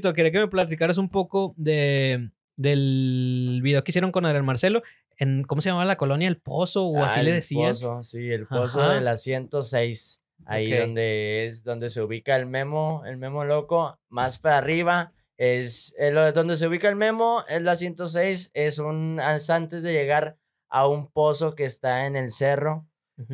quería que me platicaras un poco de, del video que hicieron con Adrián Marcelo. En, ¿Cómo se llamaba la colonia? ¿El Pozo o así ah, le decías. El Pozo, sí, el Pozo de la 106. Ahí donde es donde se ubica el memo, el memo loco, más para arriba es donde se ubica el memo, es la 106, es un antes de llegar a un pozo que está en el cerro,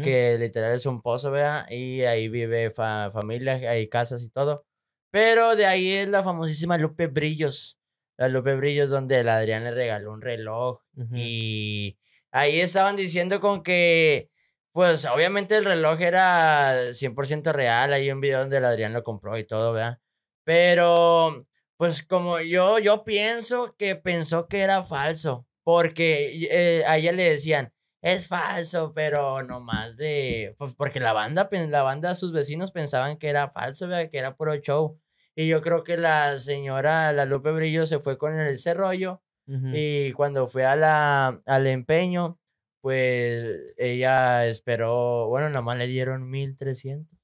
que literal es un pozo, vea, Y ahí vive familia, hay casas y todo. Pero de ahí es la famosísima Lupe Brillos. La Lupe Brillos donde el Adrián le regaló un reloj. Y ahí estaban diciendo con que, pues obviamente el reloj era 100% real. Hay un video donde el Adrián lo compró y todo, ¿verdad? Pero, pues como yo, yo pienso que pensó que era falso. Porque eh, a ella le decían, es falso, pero más de, pues, porque la banda, la banda, sus vecinos pensaban que era falso, que era puro show. Y yo creo que la señora, la Lupe Brillo, se fue con el cerrollo Y cuando fue a la, al empeño, pues ella esperó, bueno, nomás le dieron 1300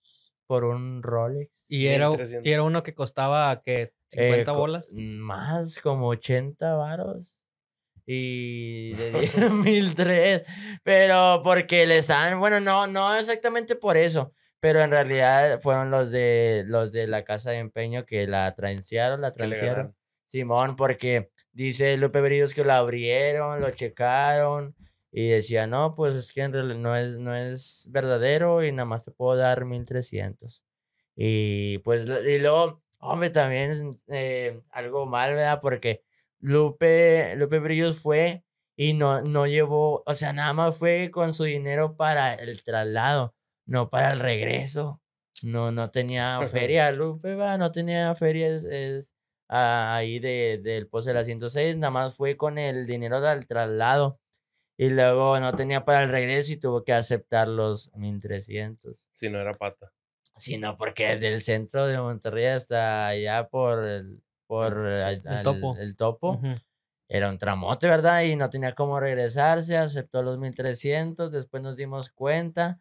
por un Rolex. ¿Y era, era uno que costaba, que 50 eh, bolas? Más, como 80 varos y le dieron tres, pero porque le están, bueno, no, no exactamente por eso, pero en realidad fueron los de los de la casa de empeño que la traenciaron, la traenciaron, Simón, porque dice Lupe Bríos que lo abrieron, lo checaron y decía, no, pues es que en realidad no es, no es verdadero y nada más te puedo dar 1300. Y pues, y luego, hombre, también eh, algo mal, ¿verdad? Porque Lupe, Lupe Brillos fue y no, no llevó, o sea, nada más fue con su dinero para el traslado, no para el regreso. No, no tenía feria, Lupe, va, no tenía feria es, ahí de, del post de la 106, nada más fue con el dinero del traslado. Y luego no tenía para el regreso y tuvo que aceptar los 1300. Si no era pata. Si no, porque desde el centro de Monterrey hasta allá por el, por eh, el, topo. Era un tramote, ¿verdad? Y no tenía cómo regresarse, aceptó los 1300, después nos dimos cuenta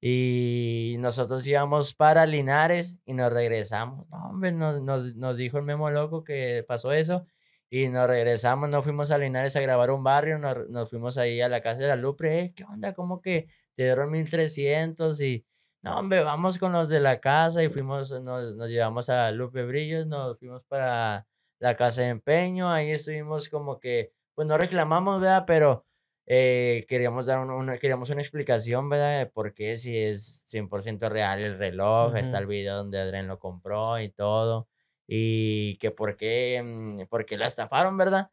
y nosotros íbamos para Linares y nos regresamos. No, hombre, nos, nos, nos dijo el memo loco que pasó eso y nos regresamos, nos fuimos a Linares a grabar un barrio, nos, fuimos ahí a la casa de la Lupre, eh, ¿qué onda? ¿Cómo que te dieron 1300 y no, hombre, vamos con los de la casa y fuimos, nos, nos llevamos a Lupe Brillos, nos fuimos para la casa de empeño, ahí estuvimos como que, pues no reclamamos, ¿verdad? Pero eh, queríamos dar una, queríamos una explicación, ¿verdad? De por qué si es 100% real el reloj, está el video donde Adrián lo compró y todo, y que por qué, mm, por qué la estafaron, ¿verdad?